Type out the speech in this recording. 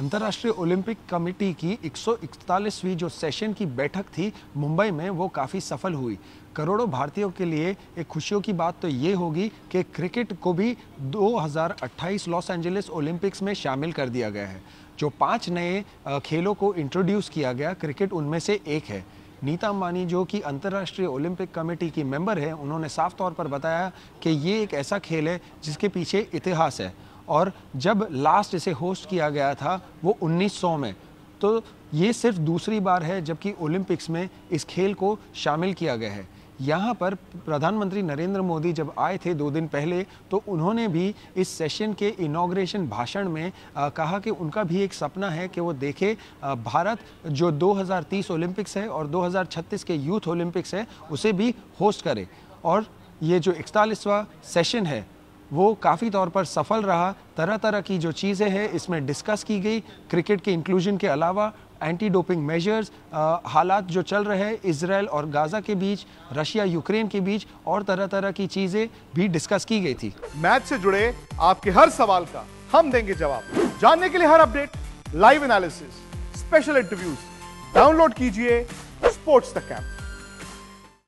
अंतर्राष्ट्रीय Olympic committee की 141वीं जो सेशन की बैठक थी मुंबई में वो काफ़ी सफल हुई करोड़ों भारतीयों के लिए एक खुशियों की बात तो ये होगी कि क्रिकेट को भी 2028 लॉस एंजलिस ओलंपिक्स में शामिल कर दिया गया है जो पांच नए खेलों को इंट्रोड्यूस किया गया क्रिकेट उनमें से एक है नीता अंबानी जो कि अंतर्राष्ट्रीय ओलंपिक कमेटी की मेंबर है उन्होंने साफ तौर पर बताया कि ये एक ऐसा खेल है जिसके पीछे इतिहास है और जब लास्ट इसे होस्ट किया गया था वो 1900 में तो ये सिर्फ दूसरी बार है जबकि ओलंपिक्स में इस खेल को शामिल किया गया है यहाँ पर प्रधानमंत्री नरेंद्र मोदी जब आए थे दो दिन पहले तो उन्होंने भी इस सेशन के इनाग्रेशन भाषण में आ, कहा कि उनका भी एक सपना है कि वो देखे आ, भारत जो 2030 ओलंपिक्स है और 2036 के यूथ ओलंपिक्स है उसे भी होस्ट करे और ये जो इकतालीसवा सेशन है वो काफ़ी तौर पर सफल रहा तरह तरह की जो चीज़ें हैं इसमें डिस्कस की गई क्रिकेट के इंक्लूजन के अलावा एंटी डोपिंग मेजर्स हालात जो चल रहे हैं इसराइल और गाज़ा के बीच रशिया यूक्रेन के बीच और तरह तरह की चीज़ें भी डिस्कस की गई थी मैच से जुड़े आपके हर सवाल का हम देंगे जवाब जानने के लिए हर update live analysis special interviews download कीजिए स्पोर्ट्स द कैंप